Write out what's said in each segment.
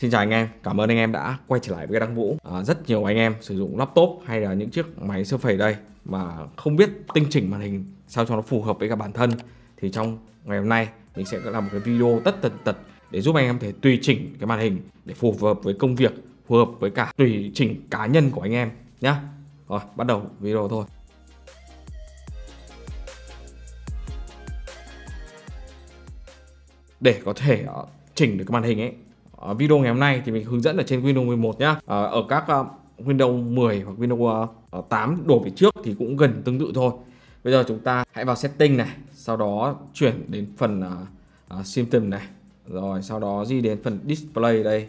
Xin chào anh em, cảm ơn anh em đã quay trở lại với Đăng Vũ à, Rất nhiều anh em sử dụng laptop hay là những chiếc máy siêu phẩy đây Mà không biết tinh chỉnh màn hình sao cho nó phù hợp với cả bản thân Thì trong ngày hôm nay mình sẽ làm một cái video tất tần tật Để giúp anh em thể tùy chỉnh cái màn hình Để phù hợp với công việc, phù hợp với cả tùy chỉnh cá nhân của anh em nhá Rồi bắt đầu video thôi Để có thể ờ, chỉnh được cái màn hình ấy Ờ, video ngày hôm nay thì mình hướng dẫn ở trên Windows 11 nhá ờ, ở các ờ, Windows 10 hoặc Windows 8 đổ về trước thì cũng gần tương tự thôi bây giờ chúng ta hãy vào setting này sau đó chuyển đến phần uh, symptom này rồi sau đó di đến phần display đây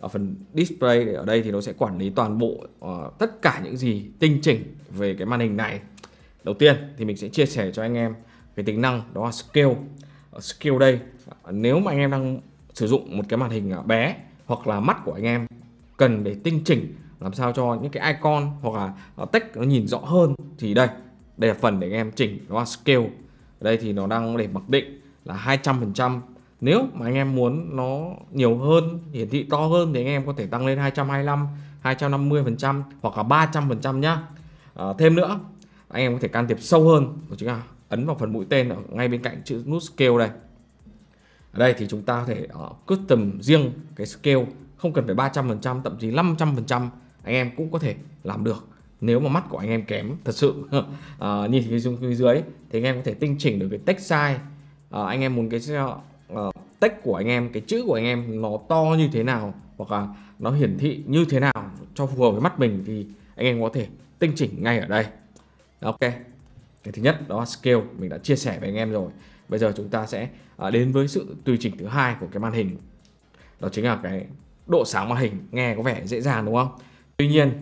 ở phần display ở đây thì nó sẽ quản lý toàn bộ uh, tất cả những gì tinh chỉnh về cái màn hình này đầu tiên thì mình sẽ chia sẻ cho anh em cái tính năng đó là scale ở scale đây nếu mà anh em đang sử dụng một cái màn hình à, bé hoặc là mắt của anh em cần để tinh chỉnh làm sao cho những cái icon hoặc là à, text nó nhìn rõ hơn thì đây đây là phần để anh em chỉnh nó là scale đây thì nó đang để mặc định là 200% nếu mà anh em muốn nó nhiều hơn hiển thị to hơn thì anh em có thể tăng lên 225 250% hoặc là 300% nhá à, thêm nữa anh em có thể can thiệp sâu hơn đó chính là ấn vào phần mũi tên ở ngay bên cạnh chữ nút scale đây ở đây thì chúng ta có thể uh, ờ, custom riêng cái scale không cần phải 300% thậm chí 500% anh em cũng có thể làm được nếu mà mắt của anh em kém thật sự uh, nhìn phía dưới, phía dưới thì anh em có thể tinh chỉnh được cái text size uh, anh em muốn cái uh, text của anh em cái chữ của anh em nó to như thế nào hoặc là nó hiển thị như thế nào cho phù hợp với mắt mình thì anh em có thể tinh chỉnh ngay ở đây ok cái thứ nhất đó là scale mình đã chia sẻ với anh em rồi Bây giờ chúng ta sẽ à, đến với sự tùy chỉnh thứ hai của cái màn hình. Đó chính là cái độ sáng màn hình nghe có vẻ dễ dàng đúng không? Tuy nhiên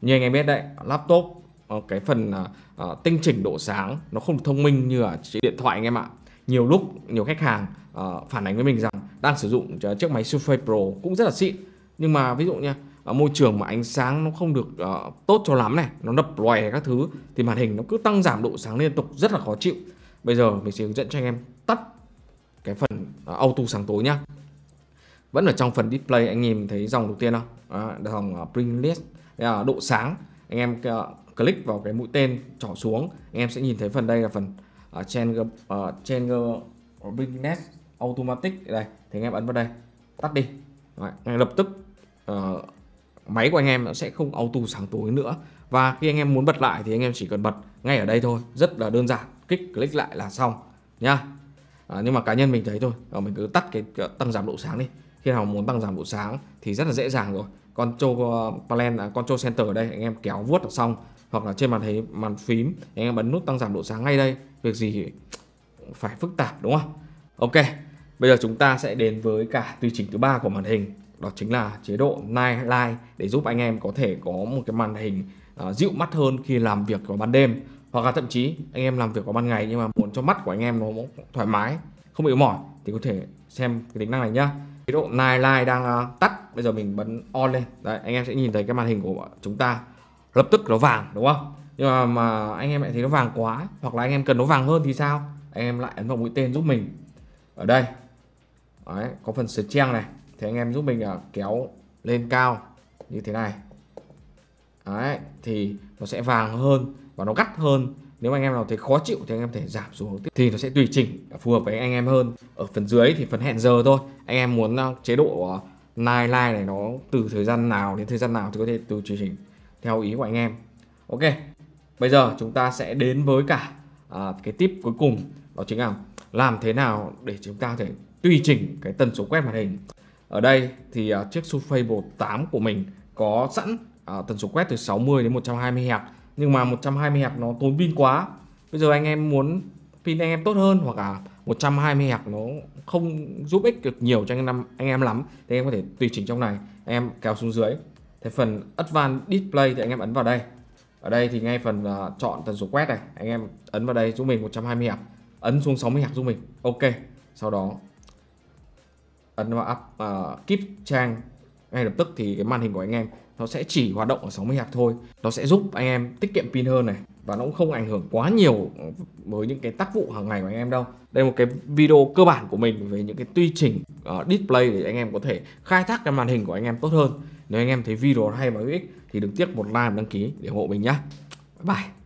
như anh em biết đấy, laptop ờ, cái phần à, à, tinh chỉnh độ sáng nó không thông minh như ở chiếc điện thoại anh em ạ. Nhiều lúc nhiều khách hàng ờ, phản ánh với mình rằng đang sử dụng ờ, chiếc máy Surface Pro cũng rất là xịn nhưng mà ví dụ nha ở môi trường mà ánh sáng nó không được uh, tốt cho lắm này, nó đập loè các thứ thì màn hình nó cứ tăng giảm độ sáng liên tục rất là khó chịu. Bây giờ mình sẽ hướng dẫn cho anh em tắt cái phần à, auto sáng tối nhá. Vẫn ở trong phần display anh nhìn thấy dòng đầu tiên không? À, dòng print list. là độ sáng. Anh em à, click vào cái mũi tên trỏ xuống, anh em sẽ nhìn thấy phần đây là phần à, change change brightness automatic đây thì anh em ấn vào đây tắt đi Đấy, ngay lập tức uh, máy của anh em nó sẽ không auto sáng tối nữa và khi anh em muốn bật lại thì anh em chỉ cần bật ngay ở đây thôi rất là đơn giản kích click lại là xong nha à, nhưng mà cá nhân mình thấy thôi à, mình cứ tắt cái tăng giảm độ sáng đi khi nào muốn tăng giảm độ sáng thì rất là dễ dàng rồi control ờ, plan là control center ở đây anh em kéo vuốt là xong hoặc là trên màn thấy màn phím anh em bấm nút tăng giảm độ sáng ngay đây việc gì phải phức tạp đúng không ok bây giờ chúng ta sẽ đến với cả tùy chỉnh thứ ba của màn hình đó chính là chế độ night light để giúp anh em có thể có một cái màn hình uh, dịu mắt hơn khi làm việc vào ban đêm hoặc là thậm chí anh em làm việc vào ban ngày nhưng mà muốn cho mắt của anh em nó thoải mái không bị mỏi thì có thể xem cái tính năng này nhá chế độ night light đang ờ, tắt bây giờ mình bấm on lên đấy anh em sẽ nhìn thấy cái màn hình của chúng ta lập tức nó vàng đúng không nhưng mà, mà anh em lại thấy nó vàng quá hoặc là anh em cần nó vàng hơn thì sao anh em lại ấn vào mũi tên giúp mình ở đây đấy, có phần sửa trang này thì anh em giúp mình ờ, kéo lên cao như thế này Đấy, thì nó sẽ vàng hơn và nó gắt hơn nếu anh em nào thấy khó chịu thì anh em thể giảm xuống tiếp thì nó sẽ tùy chỉnh phù hợp với anh em hơn ở phần dưới thì phần hẹn giờ thôi anh em muốn ờ, chế độ live ờ, live này nó từ thời gian nào đến thời gian nào thì có thể tự tùy chỉnh theo ý của anh em ok bây giờ chúng ta sẽ đến với cả à, cái tip cuối cùng đó chính là làm thế nào để chúng ta thể tùy chỉnh cái tần số quét màn hình ở đây thì à, chiếc Surface Pro 8 của mình có sẵn Ờ, tần số quét từ 60 đến 120 Hz nhưng mà 120 Hz nó tốn pin quá bây giờ anh em muốn pin anh em tốt hơn hoặc là 120 Hz nó không giúp ích được nhiều cho anh em anh em lắm thì anh em có thể tùy chỉnh trong này anh em kéo xuống dưới thế phần Advanced Display thì anh em ấn vào đây ở đây thì ngay phần uh, chọn tần số quét này anh em ấn vào đây giúp mình 120 Hz ấn xuống 60 Hz giúp mình ok sau đó ấn vào up uh, ờ, keep trang ngay lập tức thì cái màn hình của anh em nó sẽ chỉ hoạt động ở 60 Hz thôi nó sẽ giúp anh em tiết kiệm pin hơn này và nó cũng không ảnh hưởng quá nhiều với những cái tác vụ hàng ngày của anh em đâu đây là một cái video cơ bản của mình về những cái quy trình uh, display để anh em có thể khai thác cái màn hình của anh em tốt hơn nếu anh em thấy video hay và hữu ích thì đừng tiếc một like và đăng ký để ủng hộ mình nhé bye, bye.